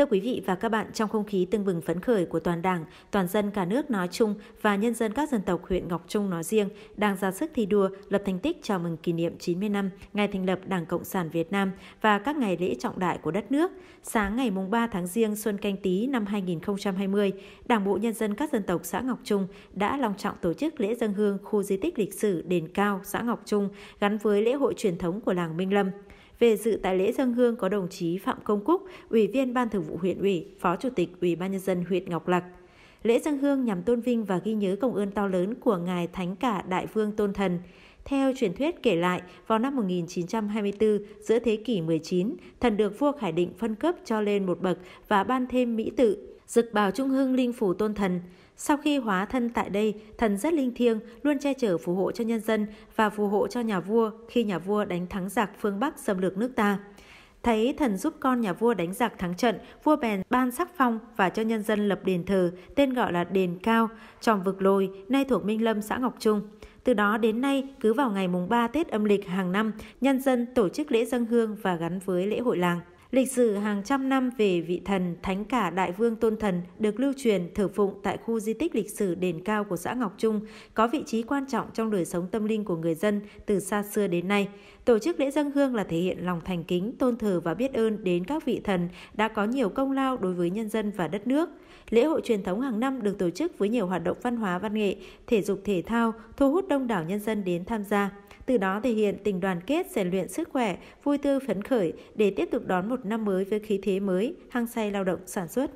Thưa quý vị và các bạn, trong không khí tưng bừng phấn khởi của toàn Đảng, toàn dân cả nước nói chung và nhân dân các dân tộc huyện Ngọc Trung nói riêng đang ra sức thi đua, lập thành tích chào mừng kỷ niệm 90 năm ngày thành lập Đảng Cộng sản Việt Nam và các ngày lễ trọng đại của đất nước. Sáng ngày 3 tháng Giêng xuân canh tý năm 2020, Đảng bộ nhân dân các dân tộc xã Ngọc Trung đã long trọng tổ chức lễ dân hương khu di tích lịch sử đền cao xã Ngọc Trung gắn với lễ hội truyền thống của làng Minh Lâm. Về dự tại lễ dân hương có đồng chí Phạm Công Cúc, Ủy viên Ban Thường vụ huyện ủy, Phó Chủ tịch Ủy ban nhân dân huyện Ngọc Lặc. Lễ dân hương nhằm tôn vinh và ghi nhớ công ơn to lớn của ngài Thánh cả Đại Vương Tôn Thần. Theo truyền thuyết kể lại, vào năm 1924, giữa thế kỷ 19, thần được vua Khải Định phân cấp cho lên một bậc và ban thêm mỹ tự dực bảo trung hưng linh phủ tôn thần. Sau khi hóa thân tại đây, thần rất linh thiêng, luôn che chở phù hộ cho nhân dân và phù hộ cho nhà vua khi nhà vua đánh thắng giặc phương Bắc xâm lược nước ta. Thấy thần giúp con nhà vua đánh giặc thắng trận, vua bèn ban sắc phong và cho nhân dân lập đền thờ, tên gọi là đền cao, tròn vực lồi, nay thuộc Minh Lâm, xã Ngọc Trung. Từ đó đến nay, cứ vào ngày mùng 3 Tết âm lịch hàng năm, nhân dân tổ chức lễ dân hương và gắn với lễ hội làng. Lịch sử hàng trăm năm về vị thần Thánh Cả Đại Vương Tôn Thần được lưu truyền thờ phụng tại khu di tích lịch sử đền cao của xã Ngọc Trung có vị trí quan trọng trong đời sống tâm linh của người dân từ xa xưa đến nay. Tổ chức lễ dân hương là thể hiện lòng thành kính, tôn thờ và biết ơn đến các vị thần đã có nhiều công lao đối với nhân dân và đất nước. Lễ hội truyền thống hàng năm được tổ chức với nhiều hoạt động văn hóa văn nghệ, thể dục thể thao, thu hút đông đảo nhân dân đến tham gia. Từ đó thể hiện tình đoàn kết, rèn luyện sức khỏe, vui tươi phấn khởi để tiếp tục đón một một năm mới với khí thế mới, hăng say lao động sản xuất.